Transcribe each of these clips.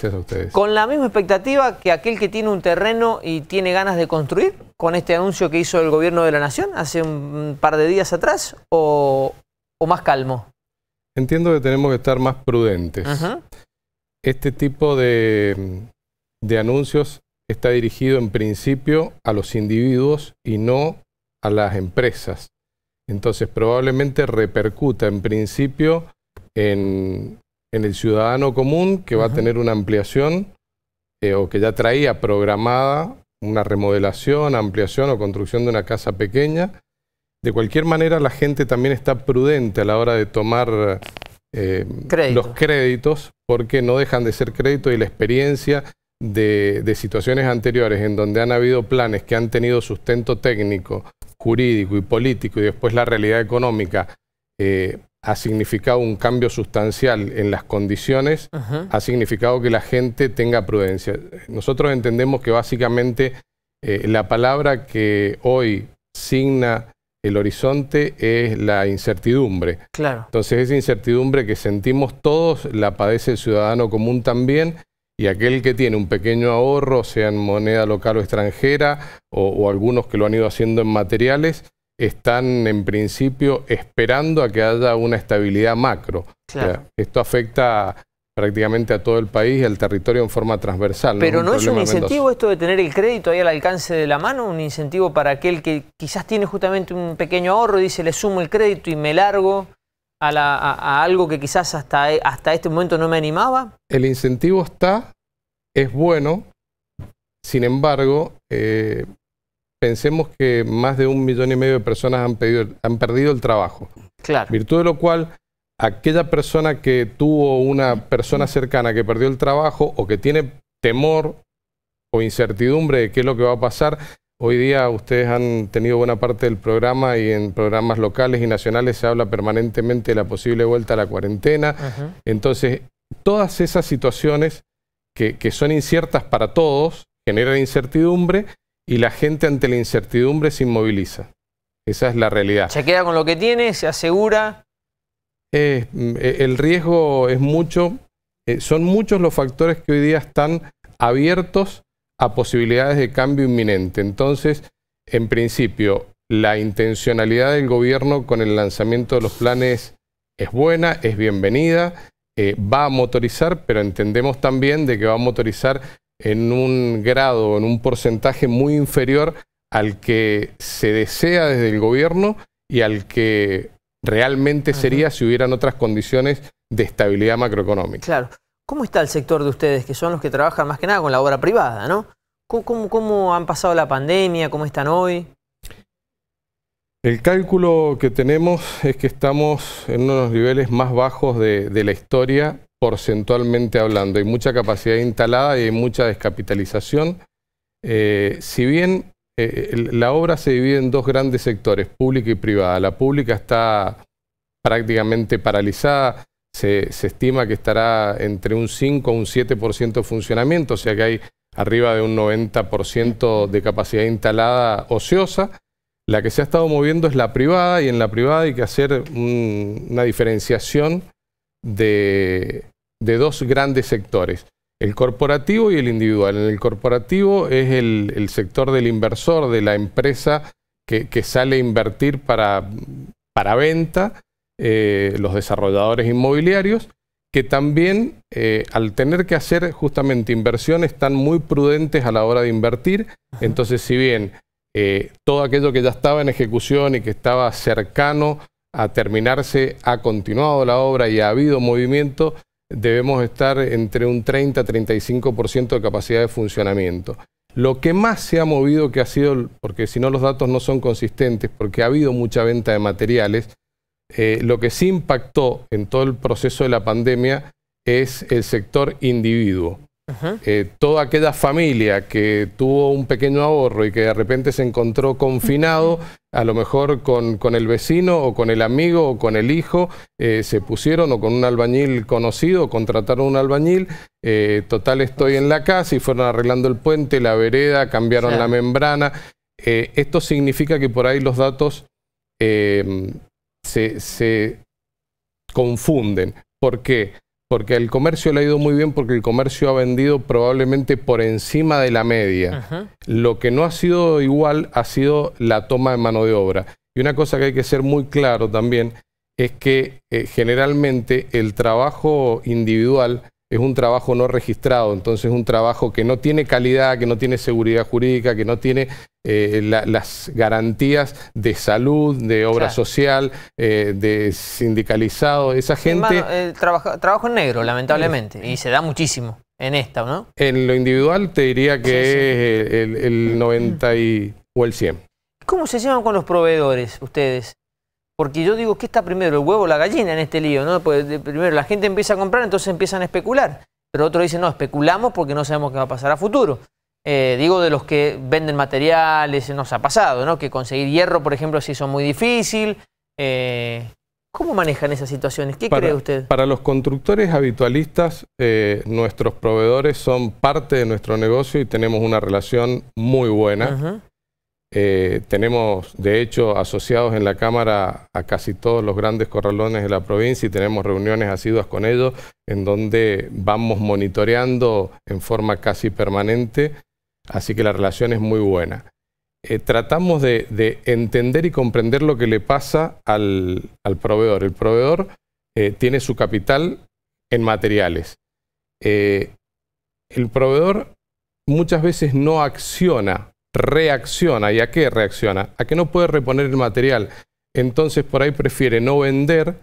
Gracias a ustedes. ¿Con la misma expectativa que aquel que tiene un terreno y tiene ganas de construir? ¿Con este anuncio que hizo el gobierno de la Nación hace un par de días atrás? ¿O, más calmo? Entiendo que tenemos que estar más prudentes. Este tipo de anuncios está dirigido en principio a los individuos y no a las empresas. Entonces probablemente repercuta en principio en en el ciudadano común que va a tener una ampliación eh, o que ya traía programada una remodelación, ampliación o construcción de una casa pequeña. De cualquier manera, la gente también está prudente a la hora de tomar eh, los créditos porque no dejan de ser créditos y la experiencia de, situaciones anteriores en donde han habido planes que han tenido sustento técnico, jurídico y político y después la realidad económica eh, ha significado un cambio sustancial en las condiciones, ha significado que la gente tenga prudencia. Nosotros entendemos que básicamente eh, la palabra que hoy signa el horizonte es la incertidumbre. Claro. Entonces esa incertidumbre que sentimos todos la padece el ciudadano común también y aquel que tiene un pequeño ahorro, sea en moneda local o extranjera, o algunos que lo han ido haciendo en materiales, están en principio esperando a que haya una estabilidad macro. esto afecta prácticamente a todo el país y al territorio en forma transversal. Pero no, es un, incentivo esto de tener el crédito ahí al alcance de la mano, un incentivo para aquel que quizás tiene justamente un pequeño ahorro y dice le sumo el crédito y me largo a, algo que quizás hasta, hasta este momento no me animaba. El incentivo está, es bueno, sin embargo, eh, pensemos que más de un millón y medio de personas han, han perdido el trabajo. Claro. Virtud de lo cual, aquella persona que tuvo una persona cercana que perdió el trabajo o que tiene temor o incertidumbre de qué es lo que va a pasar, hoy día ustedes han tenido buena parte del programa y en programas locales y nacionales se habla permanentemente de la posible vuelta a la cuarentena. Entonces, todas esas situaciones que, que son inciertas para todos generan incertidumbre y la gente ante la incertidumbre se inmoviliza. Esa es la realidad. Se queda con lo que tiene, se asegura. Mm, e, el riesgo es mucho. Eh, son muchos los factores que hoy día están abiertos a posibilidades de cambio inminente. Entonces, en principio, la intencionalidad del gobierno con el lanzamiento de los planes es buena, es bienvenida, eh, va a motorizar, pero entendemos también de que va a motorizar en un grado, en un porcentaje muy inferior al que se desea desde el gobierno y al que realmente sería si hubieran otras condiciones de estabilidad macroeconómica. Claro. ¿Cómo está el sector de ustedes, que son los que trabajan más que nada con la obra privada, ¿no? ¿Cómo, cómo, han pasado la pandemia? ¿Cómo están hoy? El cálculo que tenemos es que estamos en uno de los niveles más bajos de, de la historia porcentualmente hablando. Hay mucha capacidad instalada y mucha descapitalización. Eh, si bien eh, la obra se divide en dos grandes sectores, pública y privada. La pública está prácticamente paralizada, se, estima que estará entre un 5 o un 7% de funcionamiento, o sea que hay arriba de un 90% de capacidad instalada ociosa. La que se ha estado moviendo es la privada y en la privada hay que hacer una diferenciación de, dos grandes sectores, el corporativo y el individual. En el corporativo es el, sector del inversor, de la empresa que, sale a invertir para, para venta, eh, los desarrolladores inmobiliarios, que también eh, al tener que hacer justamente inversiones están muy prudentes a la hora de invertir. Entonces, si bien eh, todo aquello que ya estaba en ejecución y que estaba cercano a terminarse, ha continuado la obra y ha habido movimiento, debemos estar entre un 30-35% de capacidad de funcionamiento. Lo que más se ha movido, que ha sido, porque si no los datos no son consistentes, porque ha habido mucha venta de materiales, eh, lo que sí impactó en todo el proceso de la pandemia es el sector individuo. Eh, toda aquella familia que tuvo un pequeño ahorro y que de repente se encontró confinado, a lo mejor con, el vecino o con el amigo o con el hijo, eh, se pusieron o con un albañil conocido, contrataron un albañil, eh, total estoy en la casa y fueron arreglando el puente, la vereda, cambiaron la membrana. esto significa que por ahí los datos se, se confunden. ¿Por qué? Porque el comercio le ha ido muy bien porque el comercio ha vendido probablemente por encima de la media. Lo que no ha sido igual ha sido la toma de mano de obra. Y una cosa que hay que ser muy claro también es que eh, generalmente el trabajo individual es un trabajo no registrado, entonces un trabajo que no tiene calidad, que no tiene seguridad jurídica, que no tiene eh, las garantías de salud, de obra social, eh, de sindicalizado, esa gente... trabajo, trabajo, negro, lamentablemente, y se da muchísimo en esta, ¿no? En lo individual te diría que es el, 90 o el 100. ¿Cómo se llevan con los proveedores ustedes? Porque yo digo, ¿qué está primero, el huevo o la gallina en este lío? ¿no? Pues, primero la gente empieza a comprar, entonces empiezan a especular. Pero otro dice, no, especulamos porque no sabemos qué va a pasar a futuro. Eh, digo de los que venden materiales, eh, nos ha pasado, ¿no? Que conseguir hierro, por ejemplo, se hizo muy difícil. Eh, ¿Cómo manejan esas situaciones? ¿Qué cree usted? Para los constructores habitualistas, nuestros proveedores son parte de nuestro negocio y tenemos una relación muy buena. Eh, tenemos, de hecho, asociados en la Cámara a casi todos los grandes corralones de la provincia y tenemos reuniones asiduas con ellos en donde vamos monitoreando en forma casi permanente, así que la relación es muy buena. Eh, tratamos de, entender y comprender lo que le pasa al, proveedor. El proveedor eh, tiene su capital en materiales. el proveedor muchas veces no acciona reacciona. ¿Y a qué reacciona? A que no puede reponer el material. Entonces por ahí prefiere no vender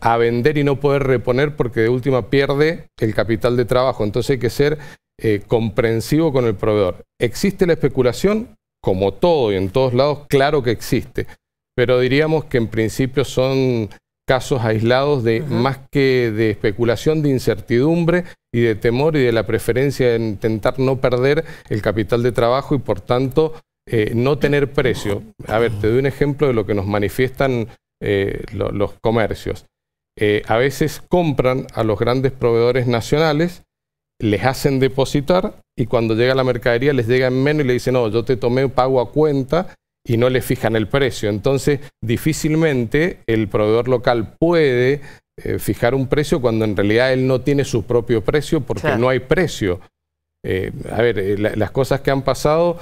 a vender y no poder reponer porque de última pierde el capital de trabajo. Entonces hay que ser eh, comprensivo con el proveedor. ¿Existe la especulación? Como todo y en todos lados, claro que existe. Pero diríamos que en principio son casos aislados de más que de especulación, de incertidumbre y de temor y de la preferencia de intentar no perder el capital de trabajo y por tanto eh, no tener precio. A ver, te doy un ejemplo de lo que nos manifiestan eh, los comercios. Eh, a veces compran a los grandes proveedores nacionales, les hacen depositar y cuando llega la mercadería les llega en menos y le dicen, no, yo te tomé pago a cuenta y no le fijan el precio. Entonces, difícilmente el proveedor local puede eh, fijar un precio cuando en realidad él no tiene su propio precio porque no hay precio. Eh, a ver, eh, las cosas que han pasado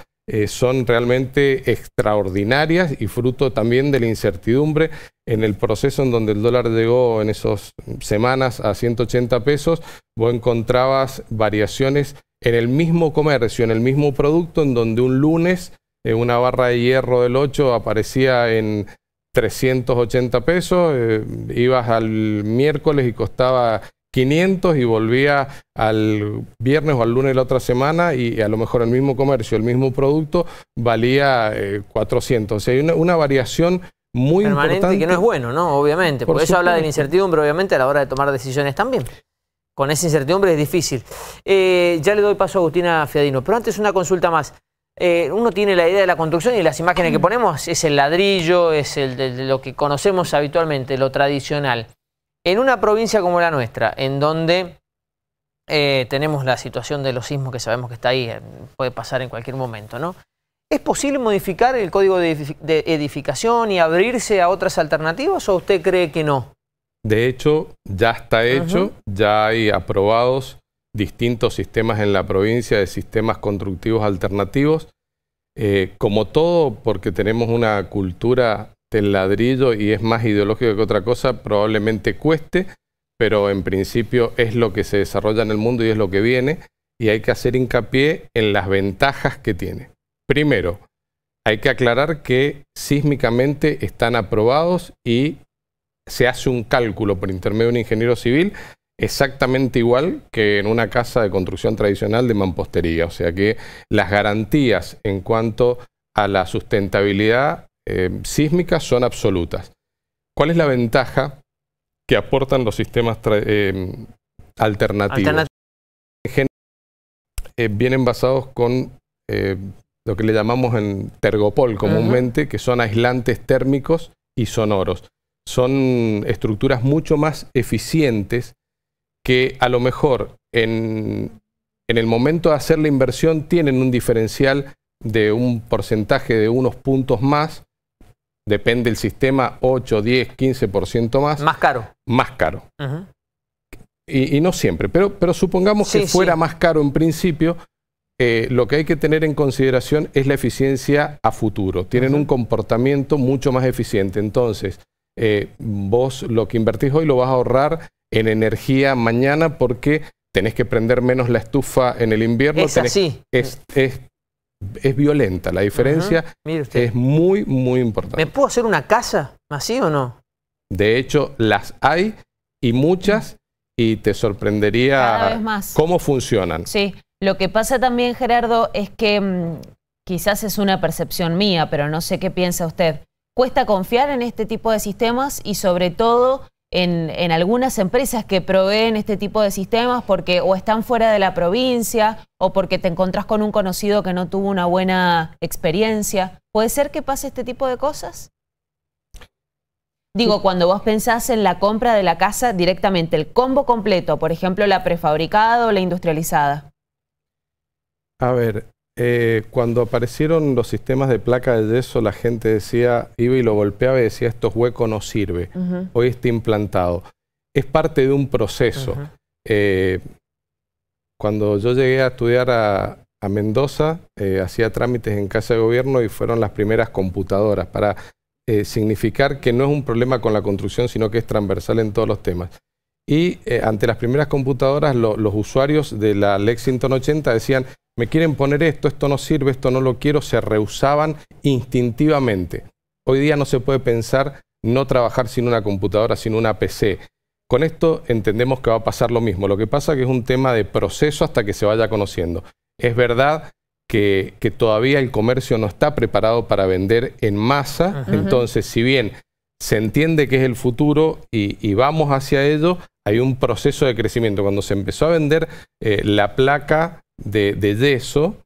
son realmente extraordinarias y fruto también de la incertidumbre en el proceso en donde el dólar llegó en esas semanas a 180 pesos, vos encontrabas variaciones en el mismo comercio, en el mismo producto, en donde un lunes eh, una barra de hierro del 8 aparecía en 380 pesos, eh, ibas al miércoles y costaba 500 y volvía al viernes o al lunes de la otra semana y, a lo mejor el mismo comercio, el mismo producto valía 400. Eh, o sea, hay una, variación muy Permanente importante. que no es bueno, ¿no? Obviamente. Por, eso habla de incertidumbre, obviamente, a la hora de tomar decisiones también. Con esa incertidumbre es difícil. ya le doy paso a Agustina Fiadino, pero antes una consulta más. Eh, uno tiene la idea de la construcción y las imágenes que mm. ponemos es el ladrillo, es el de, lo que conocemos habitualmente, lo tradicional. En una provincia como la nuestra, en donde eh, tenemos la situación de los sismos que sabemos que está ahí, eh, puede pasar en cualquier momento, ¿no? ¿Es posible modificar el código de, edificación y abrirse a otras alternativas o usted cree que no? De hecho, ya está hecho, ya hay aprobados distintos sistemas en la provincia, de sistemas constructivos alternativos. Eh, como todo, porque tenemos una cultura del ladrillo y es más ideológico que otra cosa, probablemente cueste, pero en principio es lo que se desarrolla en el mundo y es lo que viene, y hay que hacer hincapié en las ventajas que tiene. Primero, hay que aclarar que sísmicamente están aprobados y se hace un cálculo por intermedio de un ingeniero civil exactamente igual que en una casa de construcción tradicional de mampostería. O sea que las garantías en cuanto a la sustentabilidad eh, sísmica son absolutas. ¿Cuál es la ventaja que aportan los sistemas eh, alternativos? Eh, vienen basados con lo que le llamamos en tergopol comúnmente, que son aislantes térmicos y sonoros. Son estructuras mucho más eficientes que a lo mejor en, el momento de hacer la inversión tienen un diferencial de un porcentaje de unos puntos más, depende del sistema, 8, 10, 15% más. Más caro. Más caro. y, no siempre, pero, pero supongamos que fuera más caro en principio, eh, lo que hay que tener en consideración es la eficiencia a futuro. Tienen un comportamiento mucho más eficiente. Entonces, eh, vos lo que invertís hoy lo vas a ahorrar en energía mañana porque tenés que prender menos la estufa en el invierno. Es Es, es, violenta, la diferencia es muy, muy importante. ¿Me puedo hacer una casa así o no? De hecho, las hay y muchas y te sorprendería cómo funcionan. Sí, lo que pasa también, Gerardo, es que mm, quizás es una percepción mía, pero no sé qué piensa usted. Cuesta confiar en este tipo de sistemas y sobre todo en, algunas empresas que proveen este tipo de sistemas porque o están fuera de la provincia o porque te encontrás con un conocido que no tuvo una buena experiencia. ¿Puede ser que pase este tipo de cosas? Digo, cuando vos pensás en la compra de la casa directamente, el combo completo, por ejemplo, la prefabricada o la industrializada. A ver, eh, cuando aparecieron los sistemas de placa de yeso, la gente decía, iba y lo golpeaba y decía, esto huecos hueco, no sirve, hoy está implantado. Es parte de un proceso. Eh, cuando yo llegué a estudiar a, Mendoza, eh, hacía trámites en casa de gobierno y fueron las primeras computadoras para significar que no es un problema con la construcción, sino que es transversal en todos los temas. Y ante las primeras computadoras, los usuarios de la Lexington 80 decían, me quieren poner esto, esto no sirve, esto no lo quiero, se rehusaban instintivamente. Hoy día no se puede pensar no trabajar sin una computadora, sin una PC. Con esto entendemos que va a pasar lo mismo. Lo que pasa es que es un tema de proceso hasta que se vaya conociendo. Es verdad que, todavía el comercio no está preparado para vender en masa, entonces si bien se entiende que es el futuro y, vamos hacia ello, hay un proceso de crecimiento. Cuando se empezó a vender eh, la placa de, yeso,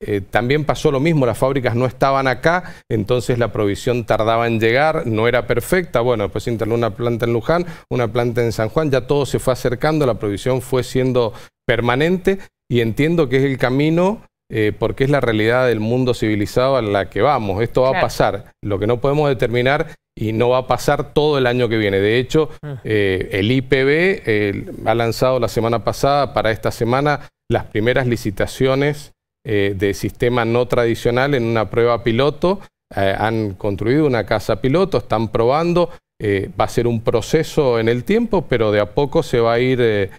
eh, también pasó lo mismo, las fábricas no estaban acá, entonces la provisión tardaba en llegar, no era perfecta. Bueno, después se instaló una planta en Luján, una planta en San Juan, ya todo se fue acercando, la provisión fue siendo permanente y entiendo que es el camino eh, porque es la realidad del mundo civilizado a la que vamos. Esto va a pasar. Lo que no podemos determinar y no va a pasar todo el año que viene. De hecho, ah. eh, el IPB ha lanzado la semana pasada para esta semana las primeras licitaciones eh, de sistema no tradicional en una prueba piloto. Eh, han construido una casa piloto, están probando. Eh, va a ser un proceso en el tiempo, pero de a poco se va a ir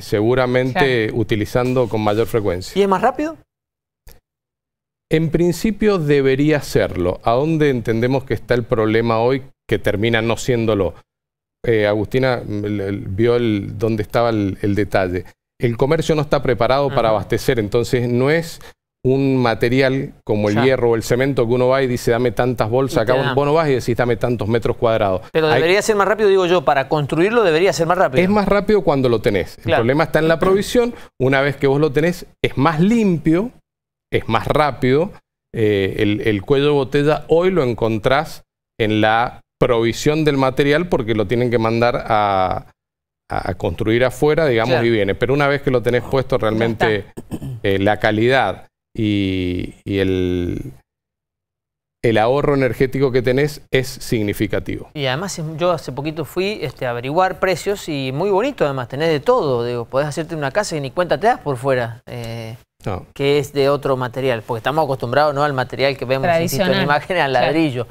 seguramente utilizando con mayor frecuencia. ¿Y es más rápido? En principio debería serlo. ¿A dónde entendemos que está el problema hoy que termina no siéndolo? Agustina mm, vio el, dónde estaba el detalle el comercio no está preparado para abastecer, entonces no es un material como el hierro o el cemento que uno va y dice dame tantas bolsas, acá vos no vas y decís dame tantos metros cuadrados. Pero debería ser más rápido, digo yo, para construirlo debería ser más rápido. Es más rápido cuando lo tenés. El problema está en la provisión, una vez que vos lo tenés es más limpio, es más rápido, eh, el cuello de botella hoy lo encontrás en la provisión del material porque lo tienen que mandar a a, construir afuera, digamos, y viene. Pero una vez que lo tenés puesto, realmente eh, la calidad y, el, el ahorro energético que tenés es significativo. Y además em, yo hace poquito fui este, a averiguar precios y muy bonito además, tenés de todo, digo, podés hacerte una casa y ni cuenta te das por fuera. Eh, que es de otro material, porque estamos acostumbrados no al material que vemos en imagen, al ladrillo.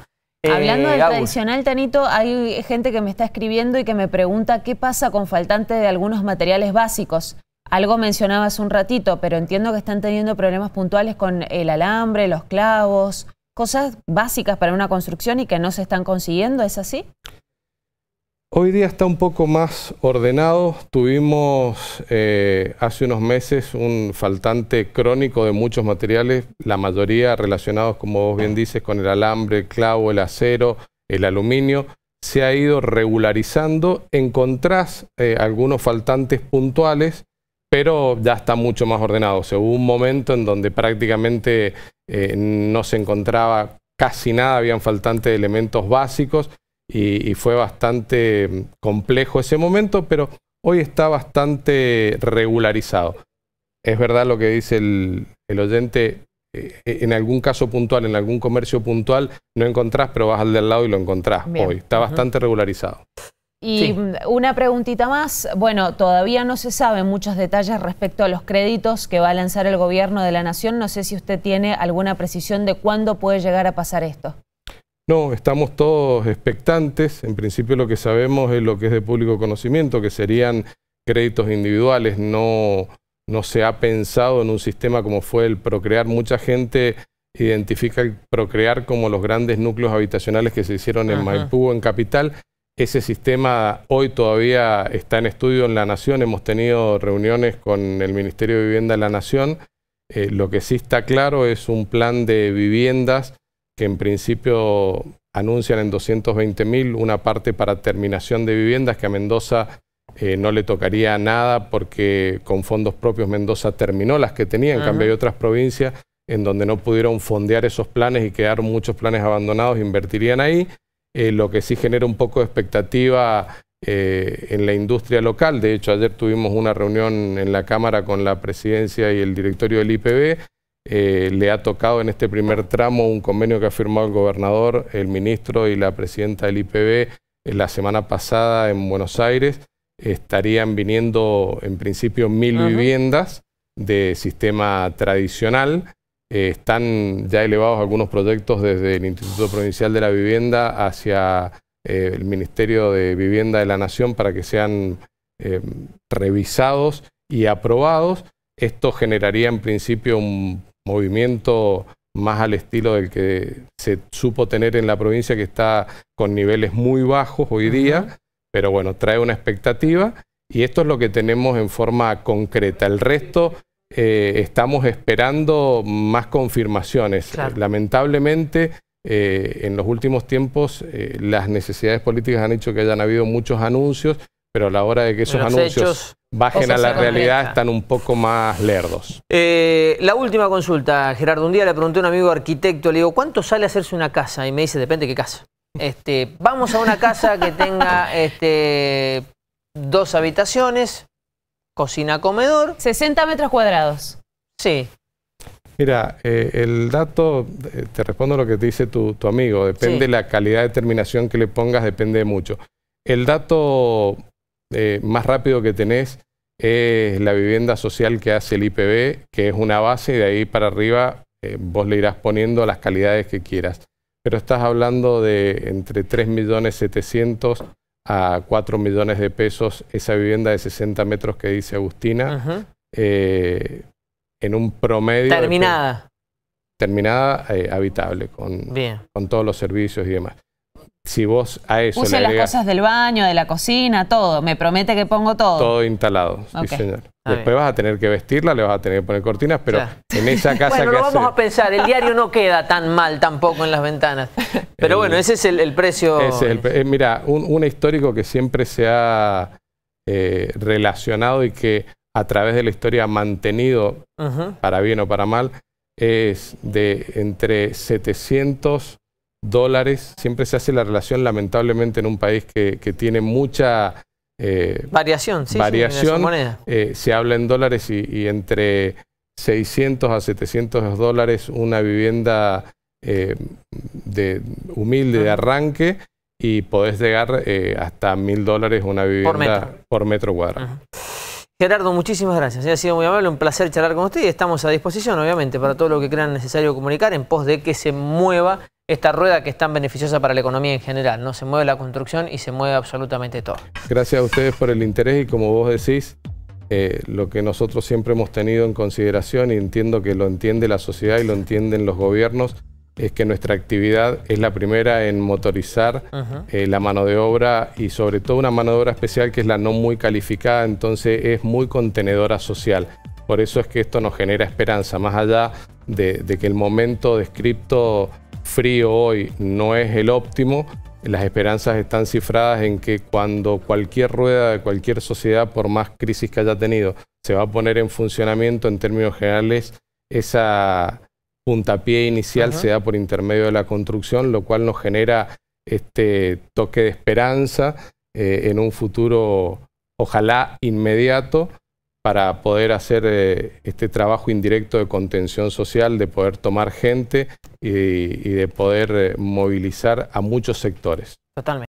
Hablando eh, del tradicional, Tanito, hay gente que me está escribiendo y que me pregunta qué pasa con faltante de algunos materiales básicos. Algo mencionabas un ratito, pero entiendo que están teniendo problemas puntuales con el alambre, los clavos, cosas básicas para una construcción y que no se están consiguiendo, ¿es así? Hoy día está un poco más ordenado. Tuvimos eh, hace unos meses un faltante crónico de muchos materiales, la mayoría relacionados, como vos bien dices, con el alambre, el clavo, el acero, el aluminio. Se ha ido regularizando. Encontrás eh, algunos faltantes puntuales, pero ya está mucho más ordenado. O hubo un momento en donde prácticamente eh, no se encontraba casi nada, habían faltantes de elementos básicos y, fue bastante mm, complejo ese momento, pero hoy está bastante regularizado. Es verdad lo que dice el, oyente, eh, en algún caso puntual, en algún comercio puntual, no encontrás, pero vas al de al lado y lo encontrás hoy. Está bastante regularizado. Y una preguntita más. Bueno, todavía no se saben muchos detalles respecto a los créditos que va a lanzar el gobierno de la Nación. No sé si usted tiene alguna precisión de cuándo puede llegar a pasar esto. No, estamos todos expectantes. En principio lo que sabemos es lo que es de público conocimiento, que serían créditos individuales. No, no se ha pensado en un sistema como fue el Procrear. Mucha gente identifica el Procrear como los grandes núcleos habitacionales que se hicieron en Maipú, en Capital. Ese sistema hoy todavía está en estudio en la Nación. Hemos tenido reuniones con el Ministerio de Vivienda de la Nación. Eh, lo que sí está claro es un plan de viviendas que en principio anuncian en 220 mil, una parte para terminación de viviendas que a Mendoza eh, no le tocaría nada porque con fondos propios Mendoza terminó las que tenía, en cambio hay otras provincias en donde no pudieron fondear esos planes y quedaron muchos planes abandonados, invertirían ahí, eh, lo que sí genera un poco de expectativa eh, en la industria local. De hecho, ayer tuvimos una reunión en la Cámara con la presidencia y el directorio del IPB eh, le ha tocado en este primer tramo un convenio que ha firmado el gobernador, el ministro y la presidenta del IPB eh, la semana pasada en Buenos Aires. Estarían viniendo en principio mil viviendas de sistema tradicional. Eh, están ya elevados algunos proyectos desde el Instituto Provincial de la Vivienda hacia el Ministerio de Vivienda de la Nación para que sean revisados y aprobados. Esto generaría en principio un movimiento más al estilo del que se supo tener en la provincia, que está con niveles muy bajos hoy día, pero bueno, trae una expectativa y esto es lo que tenemos en forma concreta. El resto eh, estamos esperando más confirmaciones. Lamentablemente, eh, en los últimos tiempos, eh, las necesidades políticas han hecho que hayan habido muchos anuncios pero a la hora de que esos anuncios bajen a la realidad están un poco más lerdos. Eh, la última consulta, Gerardo. Un día le pregunté a un amigo arquitecto, le digo, ¿cuánto sale hacerse una casa? Y me dice, depende de qué casa. Este, vamos a una casa que tenga este, dos habitaciones, cocina, comedor. 60 metros cuadrados. Sí. Mira, eh, el dato, eh, te respondo lo que te dice tu, amigo, depende de la calidad de terminación que le pongas, depende de mucho. El dato eh, más rápido que tenés es la vivienda social que hace el IPB, que es una base y de ahí para arriba eh, vos le irás poniendo las calidades que quieras. Pero estás hablando de entre 3.700.000 a 4 millones de pesos esa vivienda de 60 metros que dice Agustina, eh, en un promedio... Terminada. terminada, habitable, con, con todos los servicios y demás si vos a eso Use las cosas del baño, de la cocina, todo. Me promete que pongo todo. Todo instalado, señor. Después vas a tener que vestirla, le vas a tener que poner cortinas, pero en esa casa que lo vamos a pensar, el diario no queda tan mal tampoco en las ventanas. Pero bueno, ese es el, precio. Eh, mira, un, histórico que siempre se ha eh, relacionado y que a través de la historia ha mantenido, para bien o para mal, es de entre 700 dólares, siempre se hace la relación lamentablemente en un país que, tiene mucha... Eh, variación, variación, moneda. Eh, se habla en dólares y, entre 600 a 700 dólares una vivienda eh, de, humilde de arranque y podés llegar hasta mil dólares una vivienda por metro, cuadrado. Gerardo, muchísimas gracias. Ha sido muy amable, un placer charlar con usted y estamos a disposición, obviamente, para todo lo que crean necesario comunicar en pos de que se mueva esta rueda que es tan beneficiosa para la economía en general, ¿no? Se mueve la construcción y se mueve absolutamente todo. Gracias a ustedes por el interés y como vos decís, eh, lo que nosotros siempre hemos tenido en consideración y entiendo que lo entiende la sociedad y lo entienden los gobiernos, es que nuestra actividad es la primera en motorizar eh, la mano de obra y sobre todo una mano de obra especial que es la no muy calificada, entonces es muy contenedora social. Por eso es que esto nos genera esperanza, más allá de, de que el momento descripto frío hoy no es el óptimo, las esperanzas están cifradas en que cuando cualquier rueda de cualquier sociedad, por más crisis que haya tenido, se va a poner en funcionamiento en términos generales, esa puntapié inicial se da por intermedio de la construcción, lo cual nos genera este toque de esperanza eh, en un futuro, ojalá inmediato, para poder hacer eh, este trabajo indirecto de contención social, de poder tomar gente y, de poder eh, movilizar a muchos sectores. Totalmente.